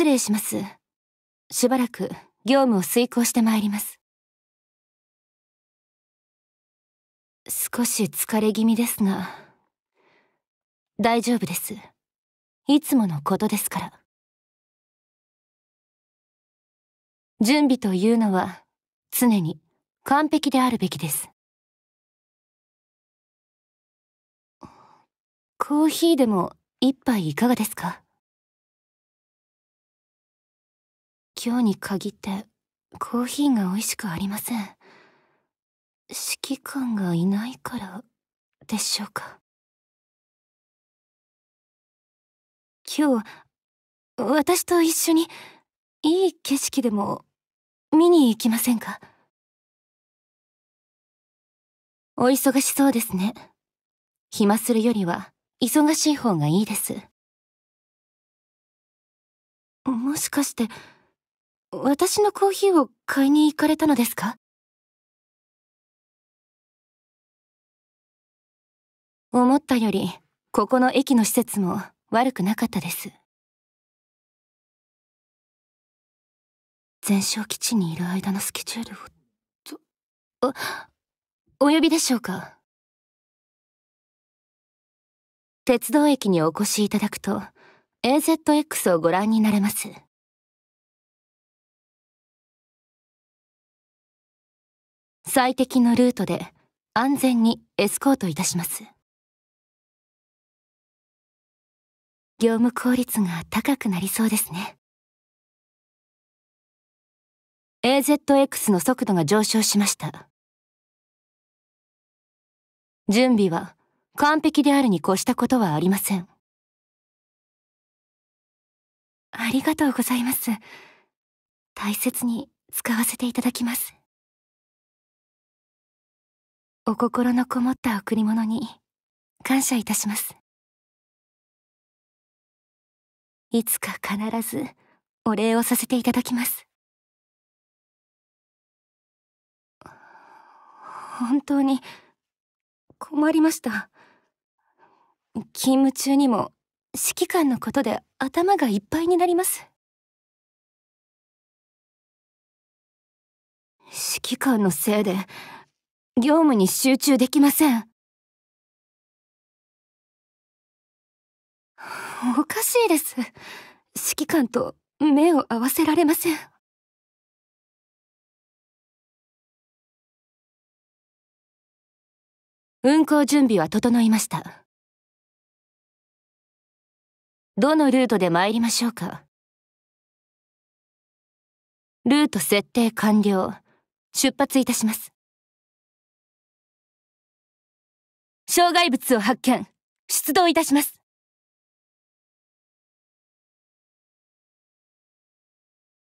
失礼します。しばらく業務を遂行してまいります。少し疲れ気味ですが、大丈夫です。いつものことですから。準備というのは常に完璧であるべきです。コーヒーでも一杯いかがですか今日に限ってコーヒーが美味しくありません指揮官がいないからでしょうか今日私と一緒にいい景色でも見に行きませんかお忙しそうですね暇するよりは忙しい方がいいですもしかして私のコーヒーを買いに行かれたのですか思ったより、ここの駅の施設も悪くなかったです。全焼基地にいる間のスケジュールを、と、あ、お呼びでしょうか鉄道駅にお越しいただくと、AZX をご覧になれます。最適のルートで安全にエスコートいたします。業務効率が高くなりそうですね。AZX の速度が上昇しました。準備は完璧であるに越したことはありません。ありがとうございます。大切に使わせていただきます。お心のこもった贈り物に感謝いたします。いつか必ずお礼をさせていただきます。本当に困りました。勤務中にも指揮官のことで頭がいっぱいになります。指揮官のせいで業務に集中できません。おかしいです。指揮官と目を合わせられません。運行準備は整いました。どのルートで参りましょうかルート設定完了。出発いたします。障害物を発見出動いたします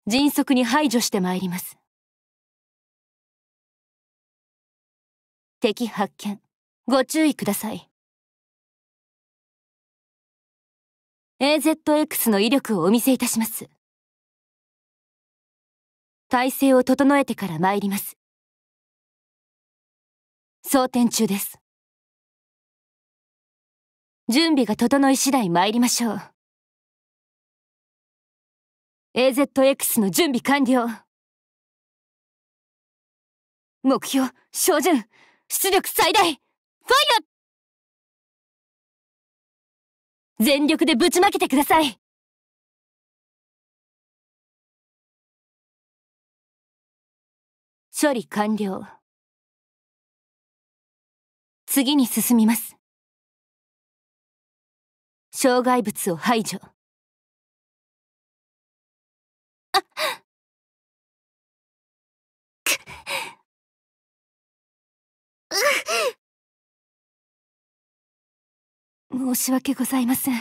迅速に排除してまいります敵発見ご注意ください AZX の威力をお見せいたします体制を整えてから参ります装填中です準備が整い次第参りましょう AZX の準備完了目標照準出力最大ファイア全力でぶちまけてください処理完了次に進みます障害物を排除申し訳ございません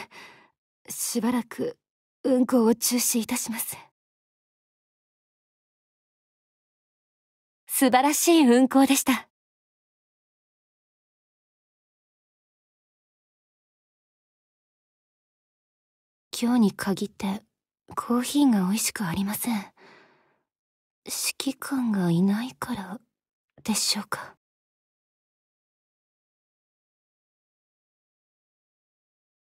しばらく運行を中止いたします素晴らしい運行でした今日に限ってコーヒーが美味しくありません指揮官がいないからでしょうか